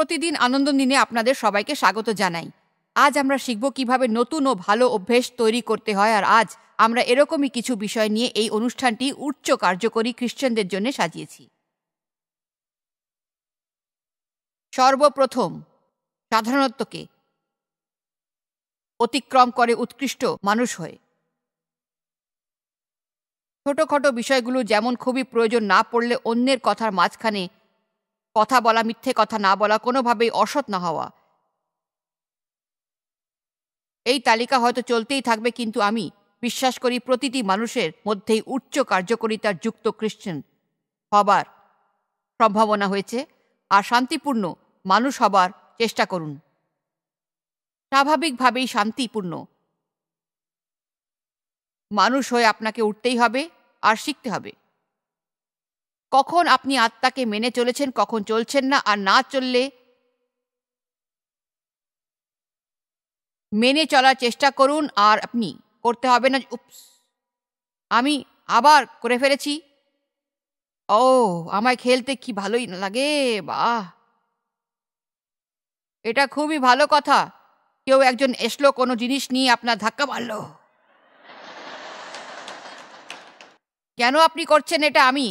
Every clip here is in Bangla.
প্রতিদিন আনন্দ দিনে আপনাদের সবাইকে স্বাগত জানাই আজ আমরা শিখব কিভাবে নতুন ও ভালো অভ্যেস তৈরি করতে হয় আর আজ আমরা এরকমই কিছু বিষয় নিয়ে এই অনুষ্ঠানটি উচ্চ কার্যকরী খ্রিশ্চানদের জন্য সাজিয়েছি সর্বপ্রথম সাধারণত্বকে অতিক্রম করে উৎকৃষ্ট মানুষ হয়ে ছোটখাটো বিষয়গুলো যেমন খুবই প্রয়োজন না পড়লে অন্যের কথার মাঝখানে কথা বলা মিথ্যে কথা না বলা কোনোভাবেই অসৎ না হওয়া এই তালিকা হয়তো চলতেই থাকবে কিন্তু আমি বিশ্বাস করি প্রতিটি মানুষের মধ্যেই উচ্চ কার্যকরিতার যুক্ত খ্রিশ্চান হবার সম্ভাবনা হয়েছে আর শান্তিপূর্ণ মানুষ হবার চেষ্টা করুন স্বাভাবিকভাবেই শান্তিপূর্ণ মানুষ হয়ে আপনাকে উঠতেই হবে আর শিখতে হবে কখন আপনি আত্মাকে মেনে চলেছেন কখন চলছেন না আর না চললে মেনে চলার চেষ্টা করুন আর আপনি করতে হবে না উপস আমি আবার করে ফেলেছি ও আমায় খেলতে কি ভালোই লাগে বা এটা খুবই ভালো কথা কেউ একজন এসলো কোনো জিনিস নিয়ে আপনার ধাক্কা মারল কেন আপনি করছেন এটা আমি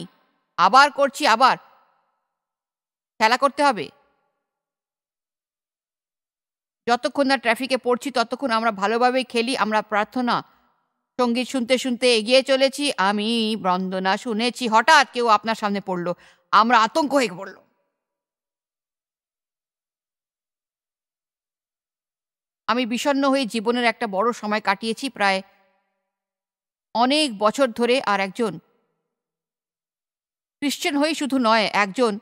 আবার করছি আবার খেলা করতে হবে যতক্ষণ না ট্রাফিকে পড়ছি ততক্ষণ আমরা ভালোভাবে খেলি আমরা প্রার্থনা সঙ্গীত শুনতে শুনতে এগিয়ে চলেছি আমি বন্দনা শুনেছি হঠাৎ কেউ আপনার সামনে পড়লো আমরা আতঙ্ক হয়ে পড়লো আমি বিষণ্ন হয়ে জীবনের একটা বড় সময় কাটিয়েছি প্রায় অনেক বছর ধরে আর একজন খ্রিশ্চান হয়ে শুধু নয় একজন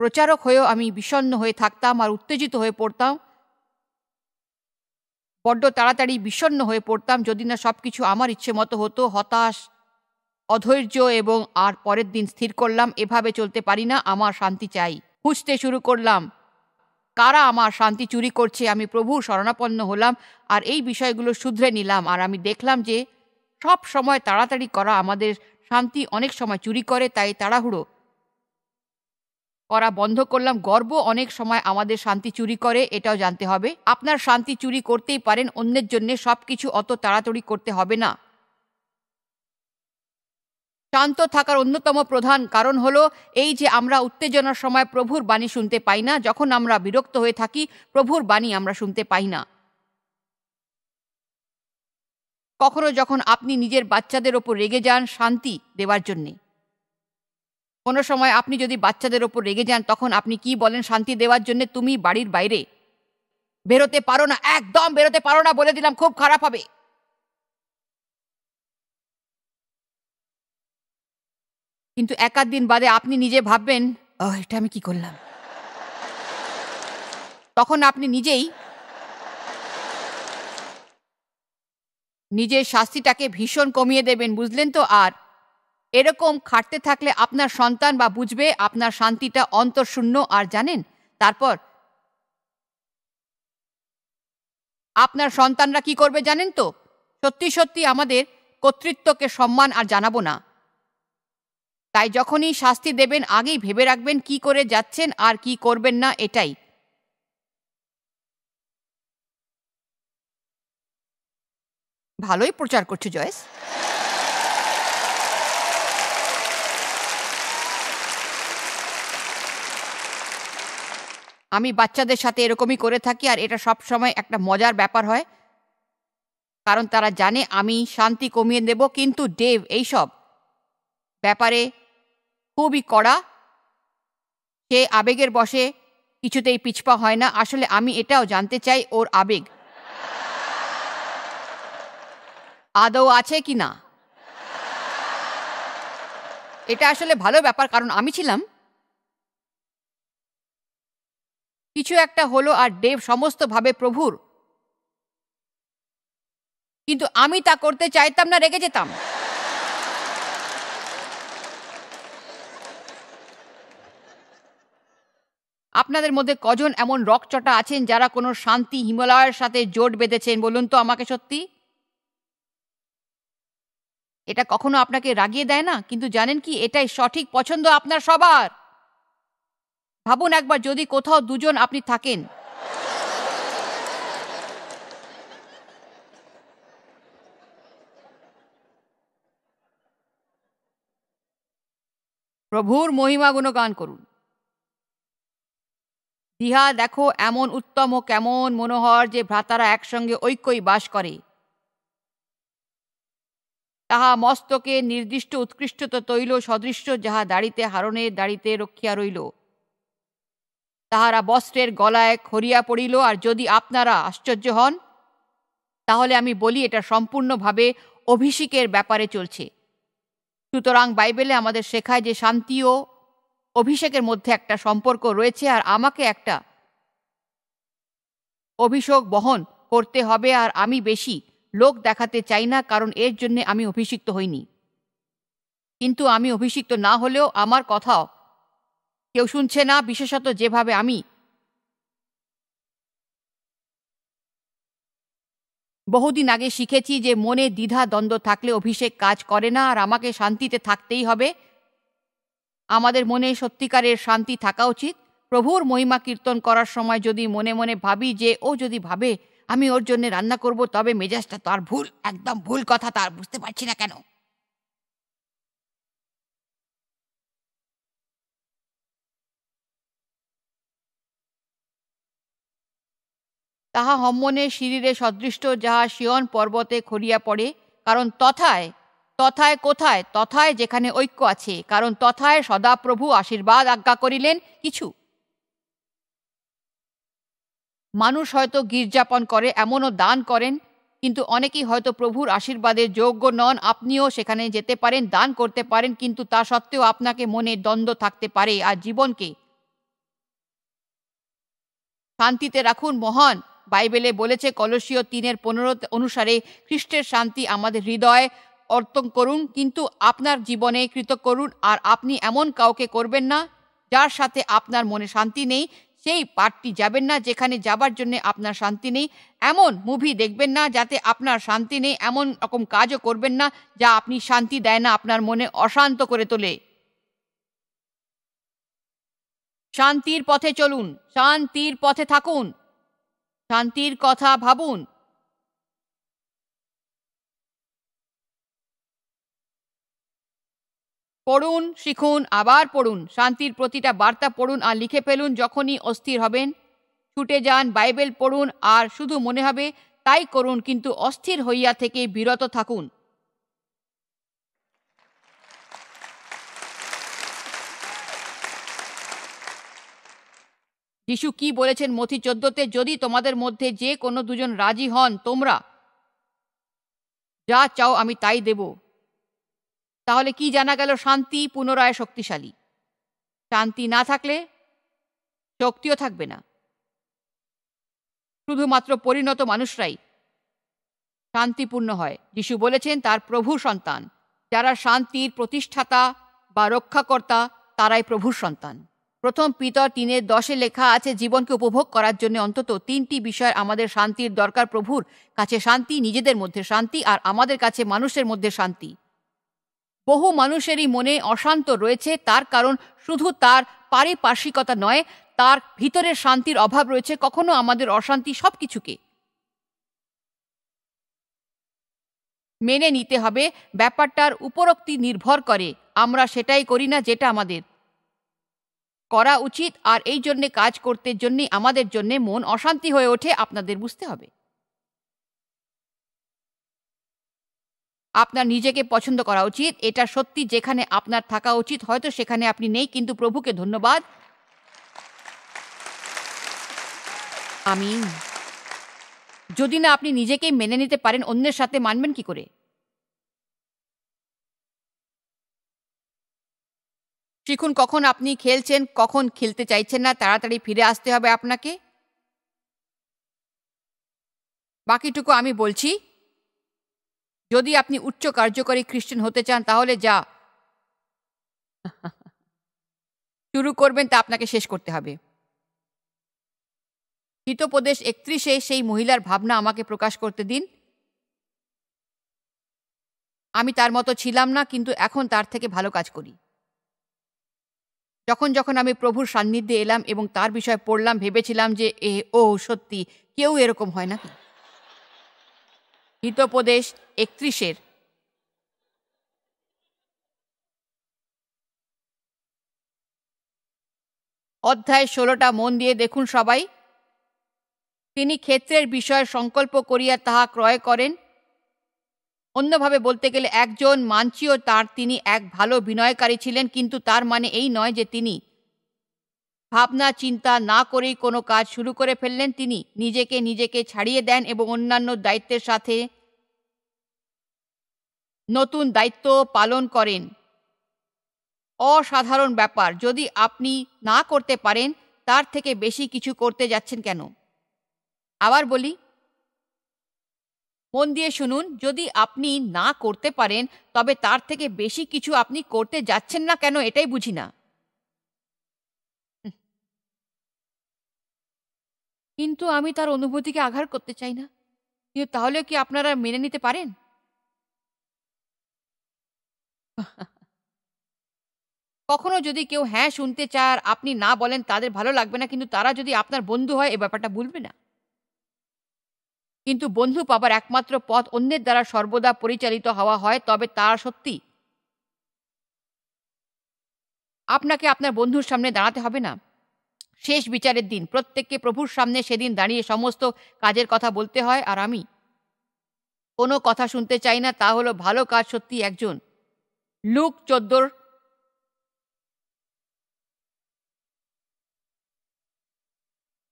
প্রচারক হয়েও আমি বিষণ্ন হয়ে থাকতাম আর উত্তেজিত হয়ে পড়তাম বড্ড তাড়াতাড়ি বিষণ্ন হয়ে পড়তাম যদি না সব কিছু আমার ইচ্ছে মতো হতো হতাশ অধৈর্য এবং আর পরের দিন স্থির করলাম এভাবে চলতে পারি না আমার শান্তি চাই খুঁজতে শুরু করলাম কারা আমার শান্তি চুরি করছে আমি প্রভুর শরণাপন্ন হলাম আর এই বিষয়গুলো শুধরে নিলাম আর আমি দেখলাম যে সব সময় তাড়াতাড়ি করা আমাদের শান্তি অনেক সময় চুরি করে তাই তাড়াহুড়ো করা বন্ধ করলাম গর্ব অনেক সময় আমাদের শান্তি চুরি করে এটাও জানতে হবে আপনার শান্তি চুরি করতেই পারেন অন্যের জন্য সব কিছু অত তাড়াতাড়ি করতে হবে না শান্ত থাকার অন্যতম প্রধান কারণ হলো এই যে আমরা উত্তেজনার সময় প্রভুর বাণী শুনতে পাই না যখন আমরা বিরক্ত হয়ে থাকি প্রভুর বাণী আমরা শুনতে পাই না কখনো যখন আপনি নিজের বাচ্চাদের ওপর রেগে যান শান্তি দেওয়ার জন্যে কোনো সময় আপনি যদি বাচ্চাদের ওপর রেগে যান তখন আপনি কি বলেন শান্তি দেওয়ার জন্যে তুমি বাড়ির বাইরে বেরোতে পারো না একদম বেরোতে পারো না বলে দিলাম খুব খারাপ হবে কিন্তু একাধ দিন বাদে আপনি নিজে ভাববেন ও এটা আমি কি করলাম তখন আপনি নিজেই নিজের শাস্তিটাকে ভীষণ কমিয়ে দেবেন বুঝলেন তো আর এরকম খাটতে থাকলে আপনার সন্তান বা বুঝবে আপনার শান্তিটা অন্তঃশূন্য আর জানেন তারপর আপনার সন্তানরা কি করবে জানেন তো সত্যি সত্যি আমাদের কর্তৃত্বকে সম্মান আর জানাবো না তাই যখনই শাস্তি দেবেন আগেই ভেবে রাখবেন কি করে যাচ্ছেন আর কি করবেন না এটাই ভালোই প্রচার করছো জয়েস আমি বাচ্চাদের সাথে এরকমই করে থাকি আর এটা সব সময় একটা মজার ব্যাপার হয় কারণ তারা জানে আমি শান্তি কমিয়ে দেব কিন্তু ডেভ এইসব ব্যাপারে খুবই কড়া সে আবেগের বসে কিছুতেই পিছপা হয় না আসলে আমি এটাও জানতে চাই ওর আবেগ আদৌ আছে কি না এটা আসলে ভালো ব্যাপার কারণ আমি ছিলাম কিছু একটা হলো আর ডেভ সমস্তভাবে প্রভুর কিন্তু আমি তা করতে চাইতাম না রেগে যেতাম আপনাদের মধ্যে কজন এমন রকচটা আছেন যারা কোনো শান্তি হিমালয়ের সাথে জোট বেঁধেছেন বলুন তো আমাকে সত্যি এটা কখনো আপনাকে রাগিয়ে দেয় না কিন্তু জানেন কি এটাই সঠিক পছন্দ আপনার সবার ভাবুন একবার যদি কোথাও দুজন আপনি থাকেন প্রভুর মহিমা গান করুন ইহা দেখো এমন উত্তম ও কেমন মনোহর যে ভ্রাতারা একসঙ্গে ঐক্যই বাস করে তাহা মস্তকে নির্দিষ্ট উৎকৃষ্টত তৈল সদৃশ্য যাহা দাড়িতে হারণের দাড়িতে রক্ষিয়া রইল তাহারা বস্ত্রের গলায় খরিয়া পড়িল আর যদি আপনারা আশ্চর্য হন তাহলে আমি বলি এটা সম্পূর্ণভাবে অভিষেকের ব্যাপারে চলছে সুতরাং বাইবেলে আমাদের শেখায় যে শান্তি ও অভিষেকের মধ্যে একটা সম্পর্ক রয়েছে আর আমাকে একটা অভিষেক বহন করতে হবে আর আমি বেশি লোক দেখাতে চাই না কারণ এর জন্যে আমি অভিষিক্ত হইনি কিন্তু আমি অভিষিক্ত না হলেও আমার কথাও কেউ শুনছে না বিশেষত যেভাবে আমি বহুদিন আগে শিখেছি যে মনে দ্বিধা দ্বন্দ্ব থাকলে অভিষেক কাজ করে না আর আমাকে শান্তিতে থাকতেই হবে আমাদের মনে সত্যিকারের শান্তি থাকা উচিত প্রভুর মহিমা কীর্তন করার সময় যদি মনে মনে ভাবি যে ও যদি ভাবে আমি ওর জন্য রান্না করব তবে মেজাজটা তার ভুল একদম ভুল কথা তার বুঝতে পারছি না কেন তাহা হম্মনের শিরিরে সদৃষ্ট যাহা শিয়ন পর্বতে খড়িয়া পড়ে কারণ তথায় তথায় কোথায় তথায় যেখানে ঐক্য আছে কারণ তথায় সদাপ্রভু আশীর্বাদ আজ্ঞা করিলেন কিছু মানুষ হয়তো গির্জাপন করে এমনও দান করেন কিন্তু অনেকেই হয়তো প্রভুর আশীর্বাদের যোগ্য নন আপনিও সেখানে যেতে পারেন দান করতে পারেন কিন্তু তা সত্ত্বেও আপনাকে মনে দ্বন্দ্ব থাকতে পারে আর জীবনকে শান্তিতে রাখুন মহান বাইবেলে বলেছে কলসীয় তিনের পনেরো অনুসারে খ্রিস্টের শান্তি আমাদের হৃদয় অর্পণ করুন কিন্তু আপনার জীবনে কৃত করুন আর আপনি এমন কাউকে করবেন না যার সাথে আপনার মনে শান্তি নেই সেই পার্টি যাবেন না যেখানে যাবার জন্য আপনার শান্তি নেই এমন মুভি দেখবেন না যাতে আপনার শান্তি নেই এমন রকম কাজও করবেন না যা আপনি শান্তি দেয় না আপনার মনে অশান্ত করে তোলে শান্তির পথে চলুন শান্তির পথে থাকুন শান্তির কথা ভাবুন পড়ুন শিখুন আবার পড়ুন শান্তির প্রতিটা বার্তা পড়ুন আর লিখে ফেলুন যখনই অস্থির হবেন ছুটে যান বাইবেল পড়ুন আর শুধু মনে হবে তাই করুন কিন্তু অস্থির হইয়া থেকে বিরত থাকুন যিশু কি বলেছেন মথি চোদ্দতে যদি তোমাদের মধ্যে যে কোনো দুজন রাজি হন তোমরা যা চাও আমি তাই দেব তাহলে কি জানা গেল শান্তি পুনরায় শক্তিশালী শান্তি না থাকলে শক্তিও থাকবে না শুধুমাত্র পরিণত মানুষরাই শান্তিপূর্ণ হয় যিশু বলেছেন তার প্রভু সন্তান যারা শান্তির প্রতিষ্ঠাতা বা রক্ষাকর্তা তারাই প্রভুর সন্তান প্রথম পিতর তিনের দশে লেখা আছে জীবনকে উপভোগ করার জন্য অন্তত তিনটি বিষয় আমাদের শান্তির দরকার প্রভুর কাছে শান্তি নিজেদের মধ্যে শান্তি আর আমাদের কাছে মানুষের মধ্যে শান্তি বহু মানুষেরই মনে অশান্ত রয়েছে তার কারণ শুধু তার পারিপার্শ্বিকতা নয় তার ভিতরের শান্তির অভাব রয়েছে কখনো আমাদের অশান্তি সব কিছুকে মেনে নিতে হবে ব্যাপারটার উপরোক্তি নির্ভর করে আমরা সেটাই করি না যেটা আমাদের করা উচিত আর এই জন্যে কাজ করতে জন্যে আমাদের জন্যে মন অশান্তি হয়ে ওঠে আপনাদের বুঝতে হবে আপনার নিজেকে পছন্দ করা উচিত এটা সত্যি যেখানে আপনার থাকা উচিত হয়তো সেখানে আপনি নেই কিন্তু প্রভুকে ধন্যবাদ আমি যদি না আপনি নিজেকেই মেনে নিতে পারেন অন্যের সাথে মানবেন কি করে শিখুন কখন আপনি খেলছেন কখন খেলতে চাইছেন না তাড়াতাড়ি ফিরে আসতে হবে আপনাকে বাকিটুকু আমি বলছি যদি আপনি উচ্চ কার্যকরী খ্রিস্টান হতে চান তাহলে যা শুরু করবেন তা আপনাকে শেষ করতে হবে হিতোপদেশ একত্রিশে সেই মহিলার ভাবনা আমাকে প্রকাশ করতে দিন আমি তার মতো ছিলাম না কিন্তু এখন তার থেকে ভালো কাজ করি যখন যখন আমি প্রভুর সান্নিধ্যে এলাম এবং তার বিষয়ে পড়লাম ভেবেছিলাম যে এ ও সত্যি কেউ এরকম হয় নাকি হিতোপদেশ একত্রিশের অধ্যায় ষোলোটা মন দিয়ে দেখুন সবাই তিনি ক্ষেত্রের বিষয় সংকল্প করিয়া তাহা ক্রয় করেন অন্যভাবে বলতে গেলে একজন মানচিও তার তিনি এক ভালো বিনয়কারী ছিলেন কিন্তু তার মানে এই নয় যে তিনি ভাবনা চিন্তা না করেই কোনো কাজ শুরু করে ফেললেন তিনি নিজেকে নিজেকে ছাড়িয়ে দেন এবং অন্যান্য দায়িত্বের সাথে নতুন দায়িত্ব পালন করেন অসাধারণ ব্যাপার যদি আপনি না করতে পারেন তার থেকে বেশি কিছু করতে যাচ্ছেন কেন আবার বলি মন দিয়ে শুনুন যদি আপনি না করতে পারেন তবে তার থেকে বেশি কিছু আপনি করতে যাচ্ছেন না কেন এটাই বুঝি না কিন্তু আমি তার অনুভূতিকে আঘাত করতে চাই না তাহলে কি আপনারা মেনে নিতে পারেন কখনো যদি কেউ হ্যাঁ শুনতে চার আপনি না বলেন তাদের ভালো লাগবে না কিন্তু তারা যদি আপনার বন্ধু হয় এ ব্যাপারটা ভুলবে না কিন্তু বন্ধু পাবার একমাত্র পথ অন্যের দ্বারা সর্বদা পরিচালিত হওয়া হয় তবে তারা সত্যি আপনাকে আপনার বন্ধুর সামনে দাঁড়াতে হবে না শেষ বিচারের দিন প্রত্যেককে প্রভুর সামনে সেদিন দাঁড়িয়ে সমস্ত কাজের কথা বলতে হয় আর আমি কোনো কথা শুনতে চাই না তা হলো ভালো কাজ সত্যি একজন লুক চোদ্দোর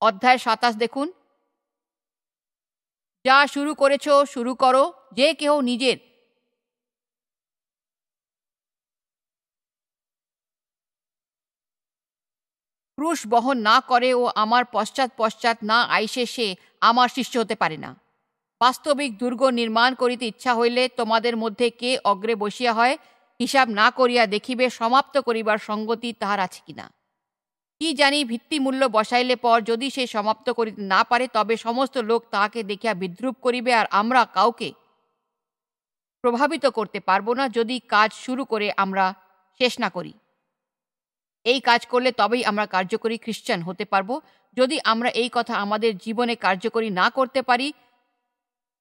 অধ্যায় সাতাশ দেখুন যা শুরু করেছ শুরু করো যে কেউ নিজের ক্রুশ বহন না করে ও আমার পশ্চাৎ পশ্চাৎ না আইসে সে আমার শিষ্য হতে পারে না বাস্তবিক দুর্গ নির্মাণ করিতে ইচ্ছা হইলে তোমাদের মধ্যে কে অগ্রে বসিয়া হয় হিসাব না করিয়া দেখিবে সমাপ্ত করিবার সঙ্গতি তাহার আছে কিনা কি জানি ভিত্তিমূল্য বসাইলে পর যদি সে সমাপ্ত করিতে না পারে তবে সমস্ত লোক তাহাকে দেখিয়া বিদ্রুপ করিবে আর আমরা কাউকে প্রভাবিত করতে পারব না যদি কাজ শুরু করে আমরা শেষ না করি এই কাজ করলে তবেই আমরা কার্যকরী খ্রিস্টান হতে পারব যদি আমরা এই কথা আমাদের জীবনে কার্যকরী না করতে পারি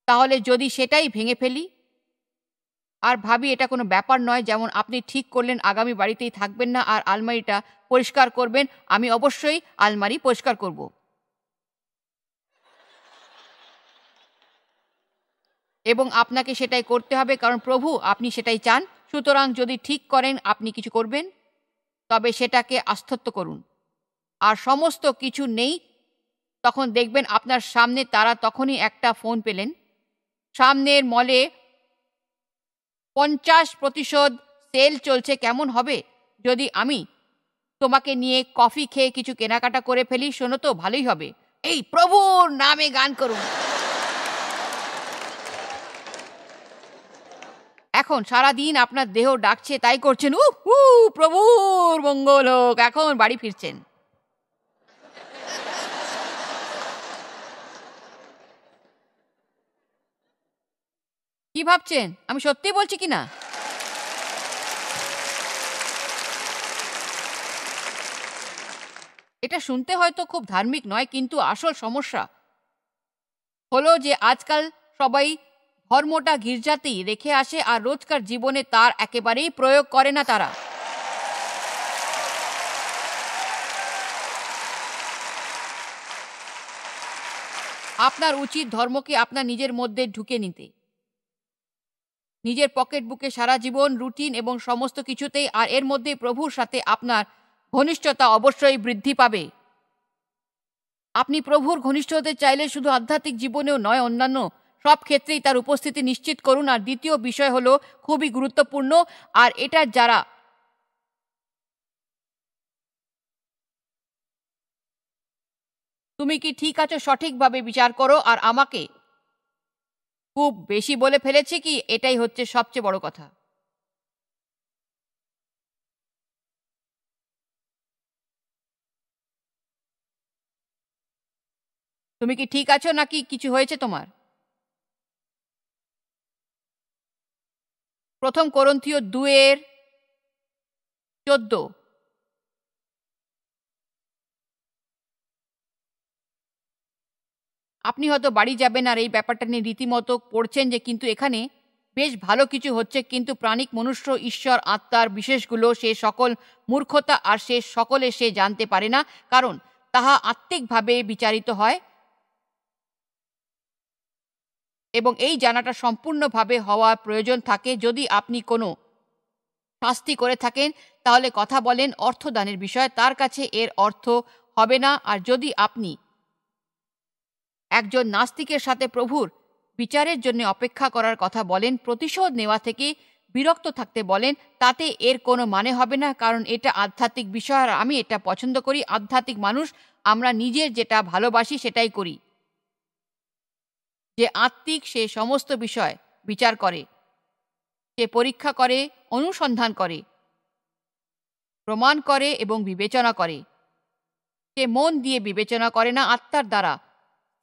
তাহলে যদি সেটাই ভেঙে ফেলি আর ভাবি এটা কোনো ব্যাপার নয় যেমন আপনি ঠিক করলেন আগামী বাড়িতেই থাকবেন না আর আলমারিটা পরিষ্কার করবেন আমি অবশ্যই আলমারি পরিষ্কার করব এবং আপনাকে সেটাই করতে হবে কারণ প্রভু আপনি সেটাই চান সুতরাং যদি ঠিক করেন আপনি কিছু করবেন তবে সেটাকে আস্থত্ব করুন আর সমস্ত কিছু নেই তখন দেখবেন আপনার সামনে তারা তখনই একটা ফোন পেলেন সামনের মলে পঞ্চাশ প্রতিশোধ সেল চলছে কেমন হবে যদি আমি তোমাকে নিয়ে কফি খেয়ে কিছু কেনাকাটা করে ফেলি শোনো তো ভালোই হবে এই প্রভুর নামে গান করুন এখন সারা দিন আপনার দেহ ডাকছে তাই করছেন উহ প্রভুর মঙ্গল হোক এখন বাড়ি ফিরছেন কি ভাবছেন আমি সত্যি বলছি কি না এটা শুনতে হয়তো খুব ধার্মিক নয় কিন্তু আসল সমস্যা হলো যে আজকাল সবাই ধর্মটা গির্জাতেই রেখে আসে আর রোজকার জীবনে তার একেবারেই প্রয়োগ করে না তারা আপনার উচিত ধর্মকে আপনার নিজের মধ্যে ঢুকে নিতে নিজের পকেট বুকে সারা জীবন রুটিন এবং সমস্ত কিছুতেই আর এর মধ্যে প্রভুর সাথে আপনার ঘনিষ্ঠতা অবশ্যই বৃদ্ধি পাবে আপনি প্রভুর ঘনিষ্ঠ হতে চাইলে শুধু আধ্যাত্মিক জীবনেও নয় অন্যান্য সব ক্ষেত্রেই তার উপস্থিতি নিশ্চিত করুন আর দ্বিতীয় বিষয় হলো খুবই গুরুত্বপূর্ণ আর এটার যারা তুমি কি ঠিক আছো সঠিকভাবে বিচার করো আর আমাকে খুব বেশি বলে ফেলেছে কি এটাই হচ্ছে সবচেয়ে বড় কথা তুমি কি ঠিক আছো নাকি কিছু হয়েছে তোমার প্রথম করন্থীয় দুয়ের চোদ্দ আপনি হয়তো বাড়ি যাবেন আর এই ব্যাপারটা নিয়ে রীতিমতো পড়ছেন যে কিন্তু এখানে বেশ ভালো কিছু হচ্ছে কিন্তু প্রাণিক মনুষ্য ঈশ্বর আত্মার বিশেষগুলো সে সকল মূর্খতা আর সে সকলে সে জানতে পারে না কারণ তাহা আত্মিকভাবে বিচারিত হয় এবং এই জানাটা সম্পূর্ণভাবে হওয়ার প্রয়োজন থাকে যদি আপনি কোনো শাস্তি করে থাকেন তাহলে কথা বলেন অর্থদানের বিষয় তার কাছে এর অর্থ হবে না আর যদি আপনি একজন নাস্তিকের সাথে প্রভুর বিচারের জন্য অপেক্ষা করার কথা বলেন প্রতিশোধ নেওয়া থেকে বিরক্ত থাকতে বলেন তাতে এর কোনো মানে হবে না কারণ এটা আধ্যাত্মিক বিষয় আর আমি এটা পছন্দ করি আধ্যাত্মিক মানুষ আমরা নিজের যেটা ভালোবাসি সেটাই করি যে আত্মিক সে সমস্ত বিষয় বিচার করে সে পরীক্ষা করে অনুসন্ধান করে প্রমাণ করে এবং বিবেচনা করে সে মন দিয়ে বিবেচনা করে না আত্মার দ্বারা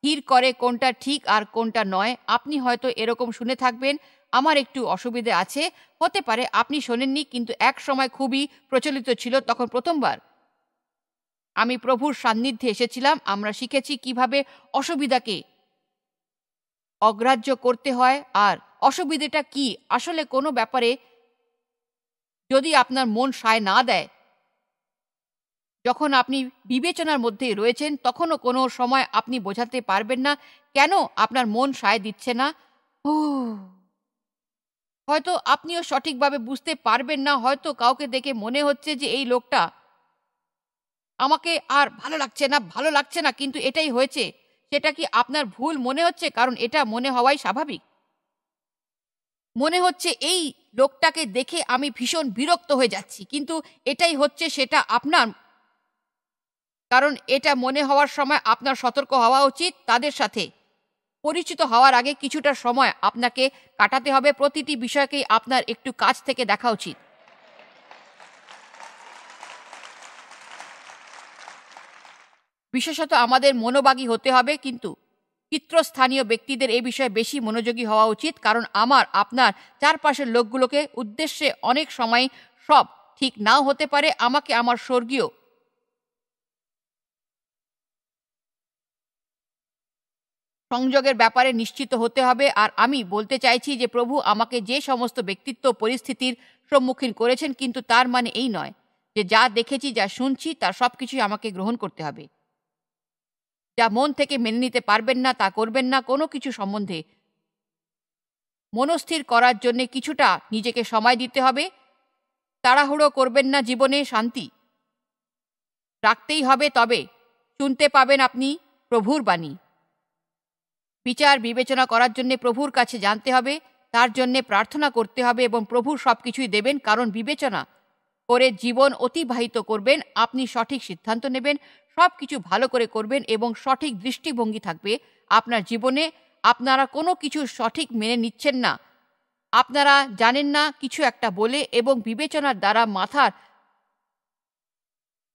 হির করে কোনটা ঠিক আর কোনটা নয় আপনি হয়তো এরকম শুনে থাকবেন আমার একটু অসুবিধে আছে হতে পারে আপনি শোনেননি কিন্তু এক সময় খুবই প্রচলিত ছিল তখন প্রথমবার আমি প্রভুর সান্নিধ্যে এসেছিলাম আমরা শিখেছি কিভাবে অসুবিধাকে অগ্রাহ্য করতে হয় আর অসুবিধেটা কি আসলে কোনো ব্যাপারে যদি আপনার মন সায় না দেয় যখন আপনি বিবেচনার মধ্যে রয়েছেন তখনও কোনো সময় আপনি বোঝাতে পারবেন না কেন আপনার মন সায় দিচ্ছে না ও হয়তো আপনিও সঠিকভাবে বুঝতে পারবেন না হয়তো কাউকে দেখে মনে হচ্ছে যে এই লোকটা আমাকে আর ভালো লাগছে না ভালো লাগছে না কিন্তু এটাই হয়েছে সেটা কি আপনার ভুল মনে হচ্ছে কারণ এটা মনে হওয়াই স্বাভাবিক মনে হচ্ছে এই লোকটাকে দেখে আমি ভীষণ বিরক্ত হয়ে যাচ্ছি কিন্তু এটাই হচ্ছে সেটা আপনার কারণ এটা মনে হওয়ার সময় আপনার সতর্ক হওয়া উচিত তাদের সাথে পরিচিত হওয়ার আগে কিছুটা সময় আপনাকে কাটাতে হবে প্রতিটি বিষয়কেই আপনার একটু কাছ থেকে দেখা উচিত বিশেষত আমাদের মনোবাগী হতে হবে কিন্তু চিত্রস্থানীয় ব্যক্তিদের এ বিষয়ে বেশি মনোযোগী হওয়া উচিত কারণ আমার আপনার চারপাশের লোকগুলোকে উদ্দেশ্যে অনেক সময় সব ঠিক নাও হতে পারে আমাকে আমার স্বর্গীয় সংযোগের ব্যাপারে নিশ্চিত হতে হবে আর আমি বলতে চাইছি যে প্রভু আমাকে যে সমস্ত ব্যক্তিত্ব পরিস্থিতির সম্মুখীন করেছেন কিন্তু তার মানে এই নয় যে যা দেখেছি যা শুনছি তার সব কিছুই আমাকে গ্রহণ করতে হবে যা মন থেকে মেনে নিতে পারবেন না তা করবেন না কোনো কিছু সম্বন্ধে মনস্থির করার জন্যে কিছুটা নিজেকে সময় দিতে হবে তাড়াহুড়ো করবেন না জীবনে শান্তি রাখতেই হবে তবে শুনতে পাবেন আপনি প্রভুর বাণী বিচার বিবেচনা করার জন্য প্রভুর কাছে জানতে হবে তার জন্যে প্রার্থনা করতে হবে এবং প্রভু সব কিছুই দেবেন কারণ বিবেচনা করে জীবন অতিবাহিত করবেন আপনি সঠিক সিদ্ধান্ত নেবেন সব কিছু ভালো করে করবেন এবং সঠিক দৃষ্টিভঙ্গি থাকবে আপনার জীবনে আপনারা কোনো কিছু সঠিক মেনে নিচ্ছেন না আপনারা জানেন না কিছু একটা বলে এবং বিবেচনার দ্বারা মাথার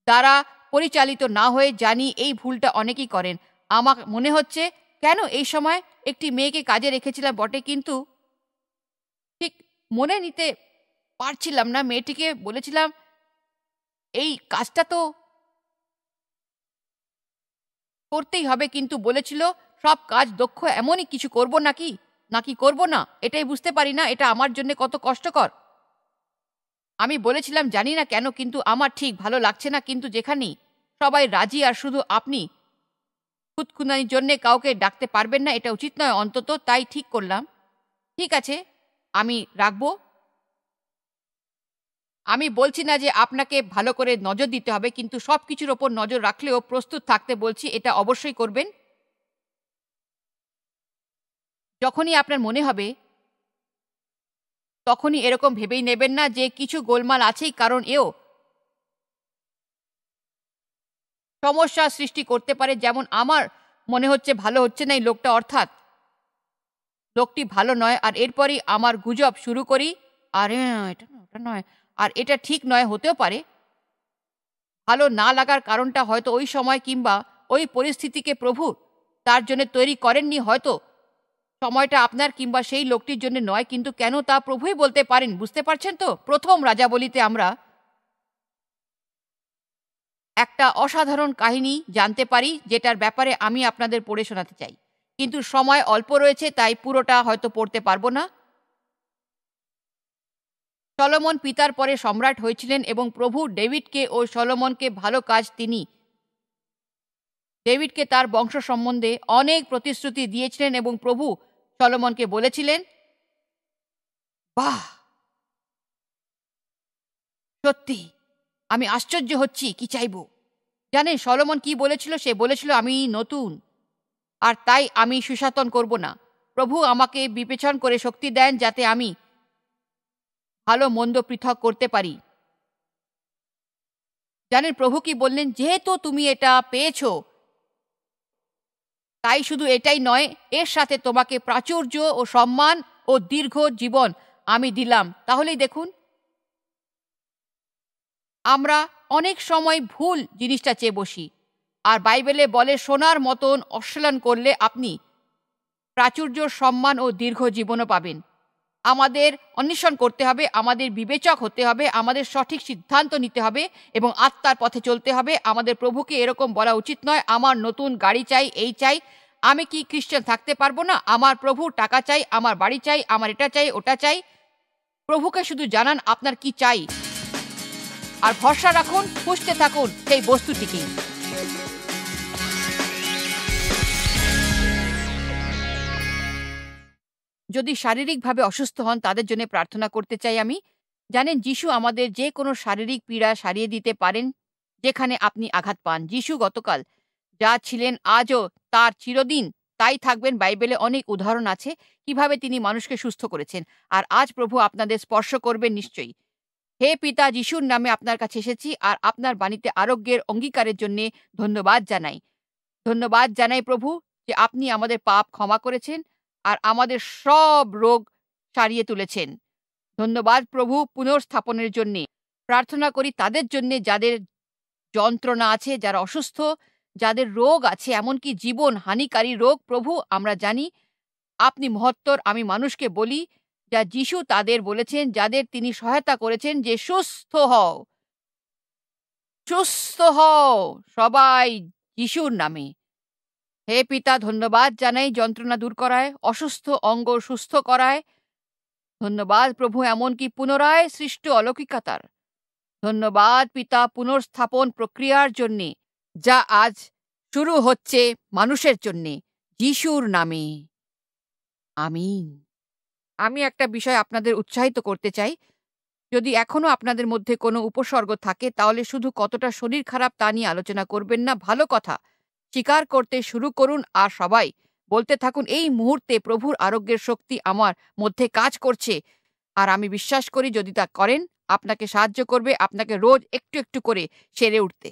দ্বারা পরিচালিত না হয়ে জানি এই ভুলটা অনেকেই করেন আমার মনে হচ্ছে কেন এই সময় একটি মেয়েকে কাজে রেখেছিলাম বটে কিন্তু ঠিক মনে নিতে পারছিলাম না মেয়েটিকে বলেছিলাম এই কাজটা তো করতেই হবে কিন্তু বলেছিল সব কাজ দক্ষ এমনই কিছু করব নাকি নাকি করব না এটাই বুঝতে পারি না এটা আমার জন্য কত কষ্টকর আমি বলেছিলাম জানি না কেন কিন্তু আমার ঠিক ভালো লাগছে না কিন্তু যেখানেই সবাই রাজি আর শুধু আপনি খুদখুদানির জন্য কাউকে ডাকতে পারবেন না এটা উচিত নয় অন্তত তাই ঠিক করলাম ঠিক আছে আমি রাখবো আমি বলছি না যে আপনাকে ভালো করে নজর দিতে হবে কিন্তু সব কিছুর ওপর নজর রাখলেও প্রস্তুত থাকতে বলছি এটা অবশ্যই করবেন যখনই আপনার মনে হবে তখনই এরকম ভেবেই নেবেন না যে কিছু গোলমাল আছেই কারণ এও সমস্যা সৃষ্টি করতে পারে যেমন আমার মনে হচ্ছে ভালো হচ্ছে না এই লোকটা অর্থাৎ লোকটি ভালো নয় আর এরপরই আমার গুজব শুরু করি আর এটা ওটা নয় আর এটা ঠিক নয় হতেও পারে ভালো না লাগার কারণটা হয়তো ওই সময় কিংবা ওই পরিস্থিতিকে প্রভু তার জন্য তৈরি করেননি হয়তো সময়টা আপনার কিংবা সেই লোকটির জন্য নয় কিন্তু কেন তা প্রভুই বলতে পারেন বুঝতে পারছেন তো প্রথম রাজা বলিতে আমরা একটা অসাধারণ কাহিনী জানতে পারি যেটার ব্যাপারে আমি আপনাদের পড়ে শোনাতে চাই কিন্তু সময় অল্প রয়েছে তাই পুরোটা হয়তো পড়তে পারবো না সলমন পিতার পরে সম্রাট হয়েছিলেন এবং প্রভু ডেভিডকে ও সলমনকে ভালো কাজ তিনি ডেভিডকে তার বংশ সম্বন্ধে অনেক প্রতিশ্রুতি দিয়েছিলেন এবং প্রভু সলমনকে বলেছিলেন বাহ সত্যি আমি আশ্চর্য হচ্ছি কি চাইব জানেন সলমন কি বলেছিল সে বলেছিল আমি নতুন আর তাই আমি সুশাতন করব না প্রভু আমাকে বিবেচন করে শক্তি দেন যাতে আমি ভালো মন্দ পৃথক করতে পারি জানেন প্রভু কি বললেন যেহেতু তুমি এটা পেয়েছ তাই শুধু এটাই নয় এর সাথে তোমাকে প্রাচুর্য ও সম্মান ও দীর্ঘ জীবন আমি দিলাম তাহলেই দেখুন আমরা অনেক সময় ভুল জিনিসটা চেয়ে বসি আর বাইবেলে বলে সোনার মতন অশ্লীলন করলে আপনি প্রাচুর্য সম্মান ও দীর্ঘ জীবনও পাবেন আমাদের অন্বেষণ করতে হবে আমাদের বিবেচক হতে হবে আমাদের সঠিক সিদ্ধান্ত নিতে হবে এবং আত্মার পথে চলতে হবে আমাদের প্রভুকে এরকম বলা উচিত নয় আমার নতুন গাড়ি চাই এই চাই আমি কি খ্রিস্টান থাকতে পারবো না আমার প্রভু টাকা চাই আমার বাড়ি চাই আমার এটা চাই ওটা চাই প্রভুকে শুধু জানান আপনার কি চাই আর ভরসা রাখুন পুষতে থাকুন সেই বস্তুটিকে যদি শারীরিকভাবে অসুস্থ হন তাদের জন্য প্রার্থনা করতে চাই আমি জানেন যিশু আমাদের যে কোনো শারীরিক পীড়া সারিয়ে দিতে পারেন যেখানে আপনি আঘাত পান যিশু গতকাল যা ছিলেন আজও তার চিরদিন তাই থাকবেন বাইবেলে অনেক উদাহরণ আছে কিভাবে তিনি মানুষকে সুস্থ করেছেন আর আজ প্রভু আপনাদের স্পর্শ করবেন নিশ্চয়ই হে পিতা যিশুর নামে আপনার কাছে এসেছি আর আপনার বাণীতে আরোগ্যের অঙ্গীকারের জন্য ধন্যবাদ জানাই ধন্যবাদ জানাই প্রভু যে আপনি আমাদের পাপ ক্ষমা করেছেন আর আমাদের সব রোগ সারিয়ে তুলেছেন ধন্যবাদ প্রভু পুনর্স্থাপনের জন্যে প্রার্থনা করি তাদের জন্যে যাদের যন্ত্রণা আছে যারা অসুস্থ যাদের রোগ আছে এমনকি জীবন হানিকারী রোগ প্রভু আমরা জানি আপনি মহত্তর আমি মানুষকে বলি যা যিশু তাদের বলেছেন যাদের তিনি সহায়তা করেছেন যে সুস্থ হও সুস্থ হও সবাই যিশুর নামে হে পিতা ধন্যবাদ জানাই যন্ত্রণা দূর করায় অসুস্থ অঙ্গ সুস্থ করায় ধন্যবাদ প্রভু এমনকি পুনরায় সৃষ্ট অলৌকিকতার ধন্যবাদ পিতা পুনর্স্থাপন প্রক্রিয়ার জন্যে যা আজ শুরু হচ্ছে মানুষের জন্যে যিশুর নামে আমিন আমি একটা বিষয় আপনাদের উৎসাহিত করতে চাই যদি এখনও আপনাদের মধ্যে কোনো উপসর্গ থাকে তাহলে শুধু কতটা শরীর খারাপ তা নিয়ে আলোচনা করবেন না ভালো কথা স্বীকার করতে শুরু করুন আর সবাই বলতে থাকুন এই মুহূর্তে প্রভুর আরোগ্যের শক্তি আমার মধ্যে কাজ করছে আর আমি বিশ্বাস করি যদি তা করেন আপনাকে সাহায্য করবে আপনাকে রোজ একটু একটু করে সেরে উঠতে